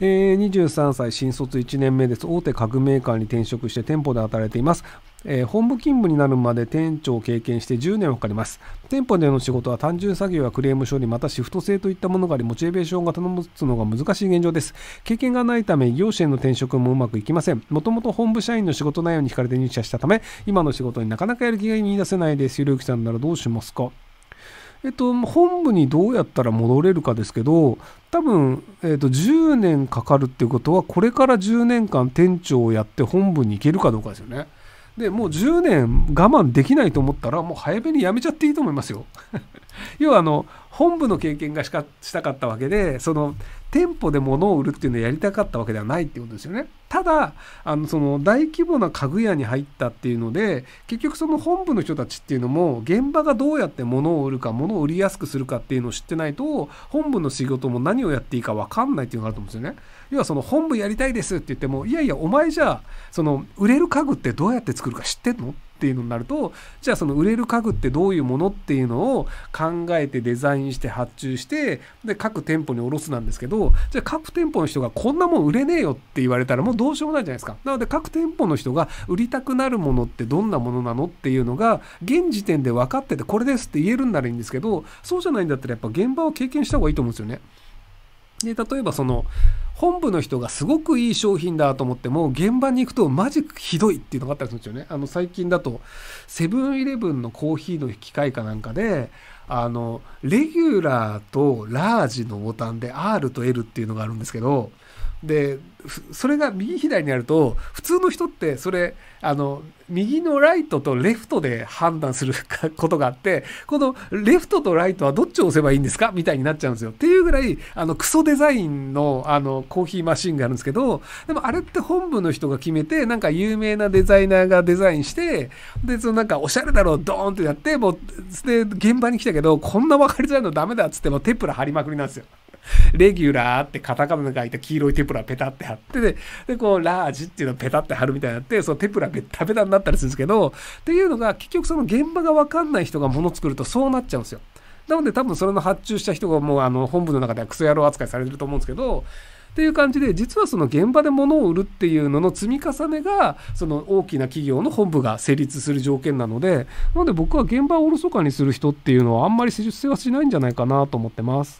えー、23歳新卒1年目です大手家具メーカーに転職して店舗で働いていますえー、本部勤務になるまで店長を経験して10年をかかります店舗での仕事は単純作業やクレーム処理またシフト制といったものがありモチベーションが保つのが難しい現状です経験がないため業種への転職もうまくいきませんもともと本部社員の仕事内容に惹かれて入社したため今の仕事になかなかやる気が見出せないですゆるゆきさんならどうしますかえっと、本部にどうやったら戻れるかですけど、多分、えっと、10年かかるっていうことは、これから10年間店長をやって本部に行けるかどうかですよね。で、もう10年我慢できないと思ったら、もう早めに辞めちゃっていいと思いますよ。要はあの本部の経験がしかしたかったわけでその店舗で物を売るっていうのをやりたかったわけではないってことですよね。ただあのその大規模な家具屋に入ったっていうので結局その本部の人たちっていうのも現場がどうやって物を売るか物を売りやすくするかっていうのを知ってないと本部の仕事も何をやっていいか分かんないっていうのがあると思うんですよね。要はその本部やりたいですって言ってもいやいやお前じゃあその売れる家具ってどうやって作るか知ってんのっていうのになるとじゃあその売れる家具ってどういうものっていうのを考えてデザインして発注してで各店舗に卸すなんですけどじゃあ各店舗の人がこんなもん売れねえよって言われたらもうどうしようもないじゃないですかなので各店舗の人が売りたくなるものってどんなものなのっていうのが現時点で分かっててこれですって言えるんならいいんですけどそうじゃないんだったらやっぱ現場を経験した方がいいと思うんですよね。で例えばその本部の人がすごくいい商品だと思っても現場に行くとマジひどいっていうのがあったりするんですよね。あの最近だとセブンイレブンのコーヒーの機械かなんかであのレギュラーとラージのボタンで R と L っていうのがあるんですけどでそれが右左にあると普通の人ってそれあの右のライトとレフトで判断することがあってこのレフトとライトはどっちを押せばいいんですかみたいになっちゃうんですよっていうぐらいあのクソデザインのあのコーヒーマシンがあるんですけどでもあれって本部の人が決めてなんか有名なデザイナーがデザインしてでそのなんかおしゃれだろうドーンってやってもうで現場に来たけどこんな分かりづらいのダメだっつってもうテプラ貼りまくりなんですよ。レギュラーってカタカナで書いた黄色いテプラペタって貼ってで、で、こう、ラージっていうのをペタって貼るみたいになって、そのテプラペタペタになったりするんですけど、っていうのが結局その現場がわかんない人が物作るとそうなっちゃうんですよ。なので多分それの発注した人がもうあの本部の中ではクソ野郎扱いされてると思うんですけど、っていう感じで実はその現場で物を売るっていうのの積み重ねがその大きな企業の本部が成立する条件なのでなので僕は現場をおろそかにする人っていうのはあんまり施術性はしないんじゃないかなと思ってます。